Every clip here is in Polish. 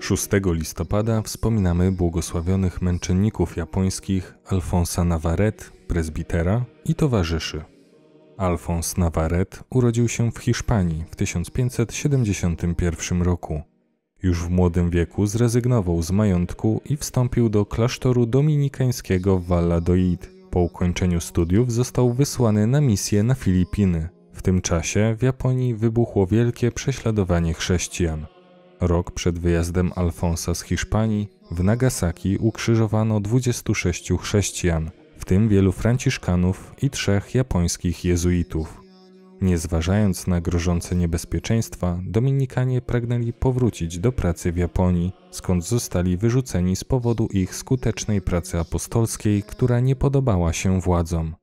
6 listopada wspominamy błogosławionych męczenników japońskich Alfonsa Navaret, prezbitera i towarzyszy. Alfons Navaret urodził się w Hiszpanii w 1571 roku. Już w młodym wieku zrezygnował z majątku i wstąpił do klasztoru dominikańskiego w Valladolid. Po ukończeniu studiów został wysłany na misję na Filipiny – w tym czasie w Japonii wybuchło wielkie prześladowanie chrześcijan. Rok przed wyjazdem Alfonsa z Hiszpanii w Nagasaki ukrzyżowano 26 chrześcijan, w tym wielu Franciszkanów i trzech japońskich jezuitów. Nie zważając na grożące niebezpieczeństwa, Dominikanie pragnęli powrócić do pracy w Japonii, skąd zostali wyrzuceni z powodu ich skutecznej pracy apostolskiej, która nie podobała się władzom.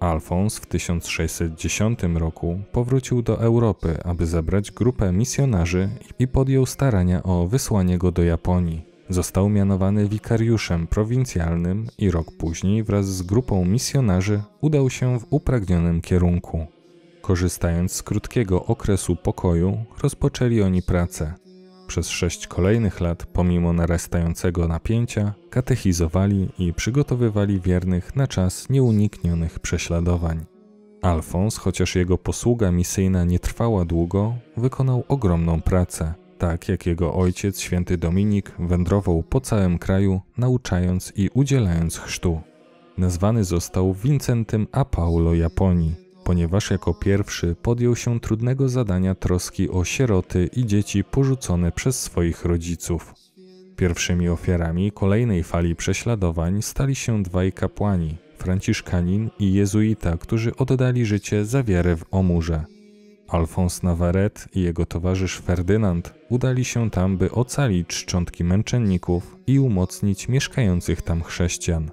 Alfons w 1610 roku powrócił do Europy, aby zebrać grupę misjonarzy i podjął starania o wysłanie go do Japonii. Został mianowany wikariuszem prowincjalnym i rok później wraz z grupą misjonarzy udał się w upragnionym kierunku. Korzystając z krótkiego okresu pokoju, rozpoczęli oni pracę. Przez sześć kolejnych lat, pomimo narastającego napięcia, katechizowali i przygotowywali wiernych na czas nieuniknionych prześladowań. Alfons, chociaż jego posługa misyjna nie trwała długo, wykonał ogromną pracę, tak jak jego ojciec, święty Dominik, wędrował po całym kraju, nauczając i udzielając chrztu. Nazwany został Wincentym a Paulo Japonii ponieważ jako pierwszy podjął się trudnego zadania troski o sieroty i dzieci porzucone przez swoich rodziców. Pierwszymi ofiarami kolejnej fali prześladowań stali się dwaj kapłani, Franciszkanin i jezuita, którzy oddali życie za wiarę w Omurze. Alfons Navaret i jego towarzysz Ferdynand udali się tam, by ocalić szczątki męczenników i umocnić mieszkających tam chrześcijan.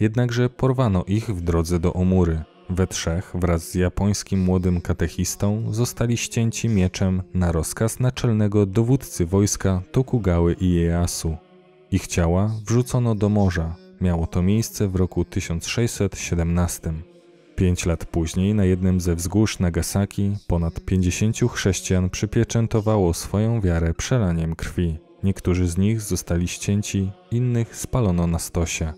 Jednakże porwano ich w drodze do Omury. We trzech wraz z japońskim młodym katechistą zostali ścięci mieczem na rozkaz naczelnego dowódcy wojska Tokugały Ieyasu. Ich ciała wrzucono do morza. Miało to miejsce w roku 1617. Pięć lat później na jednym ze wzgórz Nagasaki ponad 50 chrześcijan przypieczętowało swoją wiarę przelaniem krwi. Niektórzy z nich zostali ścięci, innych spalono na stosie.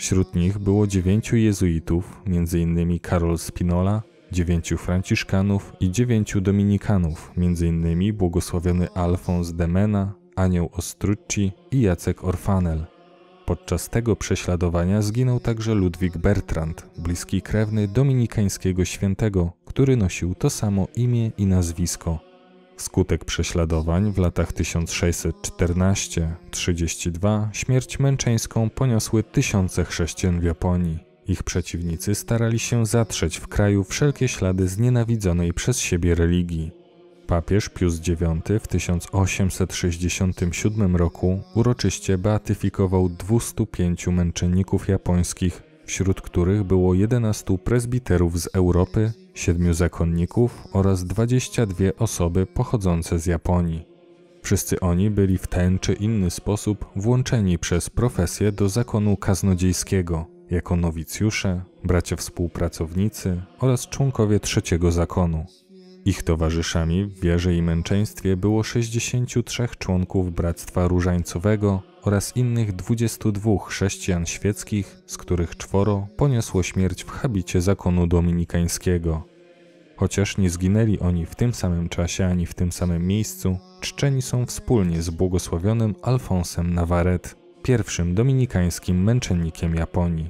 Wśród nich było dziewięciu jezuitów, m.in. Karol Spinola, dziewięciu franciszkanów i dziewięciu dominikanów, m.in. błogosławiony Alfons de Mena, Anioł Ostrucci i Jacek Orfanel. Podczas tego prześladowania zginął także Ludwik Bertrand, bliski krewny dominikańskiego świętego, który nosił to samo imię i nazwisko. Skutek prześladowań w latach 1614-32 śmierć męczeńską poniosły tysiące chrześcijan w Japonii. Ich przeciwnicy starali się zatrzeć w kraju wszelkie ślady znienawidzonej przez siebie religii. Papież Pius IX w 1867 roku uroczyście beatyfikował 205 męczenników japońskich, wśród których było 11 prezbiterów z Europy, siedmiu zakonników oraz 22 osoby pochodzące z Japonii. Wszyscy oni byli w ten czy inny sposób włączeni przez profesję do zakonu kaznodziejskiego, jako nowicjusze, bracia współpracownicy oraz członkowie trzeciego zakonu. Ich towarzyszami w wierze i męczeństwie było 63 członków Bractwa Różańcowego oraz innych 22 chrześcijan świeckich, z których czworo poniosło śmierć w habicie zakonu dominikańskiego. Chociaż nie zginęli oni w tym samym czasie ani w tym samym miejscu, czczeni są wspólnie z błogosławionym Alfonsem Nawaret, pierwszym dominikańskim męczennikiem Japonii.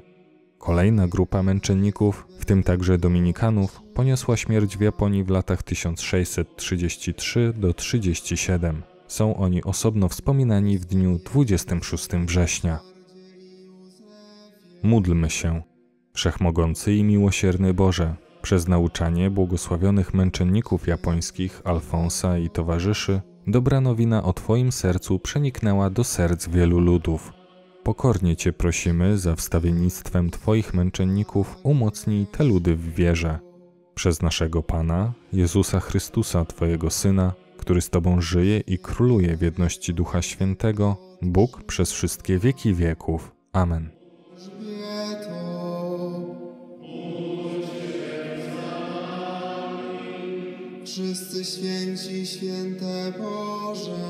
Kolejna grupa męczenników, w tym także dominikanów, poniosła śmierć w Japonii w latach 1633 37. Są oni osobno wspominani w dniu 26 września. Módlmy się, Wszechmogący i Miłosierny Boże, przez nauczanie błogosławionych męczenników japońskich Alfonsa i towarzyszy, dobra nowina o Twoim sercu przeniknęła do serc wielu ludów. Pokornie Cię prosimy, za wstawiennictwem Twoich męczenników umocnij te ludy w wierze. Przez naszego Pana, Jezusa Chrystusa, Twojego Syna, który z Tobą żyje i króluje w jedności Ducha Świętego, Bóg przez wszystkie wieki wieków. Amen. Wszyscy święci, święte Boże.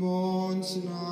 Bądź nam.